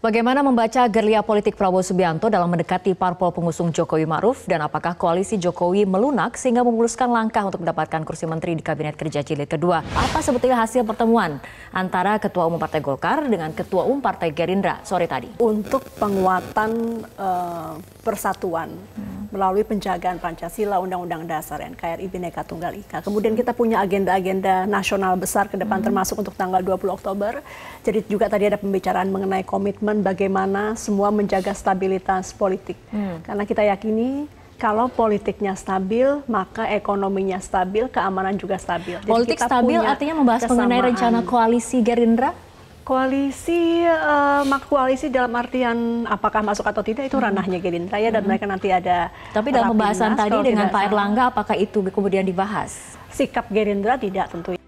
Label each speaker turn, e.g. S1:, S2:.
S1: Bagaimana membaca gerilya politik Prabowo Subianto dalam mendekati parpol pengusung Jokowi Maruf dan apakah koalisi Jokowi melunak sehingga memuluskan langkah untuk mendapatkan kursi menteri di Kabinet Kerja Jilid kedua? Apa sebetulnya hasil pertemuan antara Ketua Umum Partai Golkar dengan Ketua Umum Partai
S2: Gerindra sore tadi? Untuk penguatan uh, persatuan melalui penjagaan Pancasila, Undang-Undang Dasar NKRI Bineka Tunggal Ika. Kemudian kita punya agenda-agenda nasional besar ke depan hmm. termasuk untuk tanggal 20 Oktober. Jadi juga tadi ada pembicaraan mengenai komitmen bagaimana semua menjaga stabilitas politik. Hmm. Karena kita yakini kalau politiknya stabil, maka ekonominya stabil, keamanan juga stabil. Politik stabil artinya membahas mengenai rencana koalisi Gerindra? Koalisi uh, koalisi dalam artian apakah masuk atau tidak itu hmm. ranahnya Gerindra ya dan hmm. mereka nanti ada Tapi dalam pembahasan tadi dengan Pak Erlangga apakah itu kemudian dibahas? Sikap Gerindra tidak tentu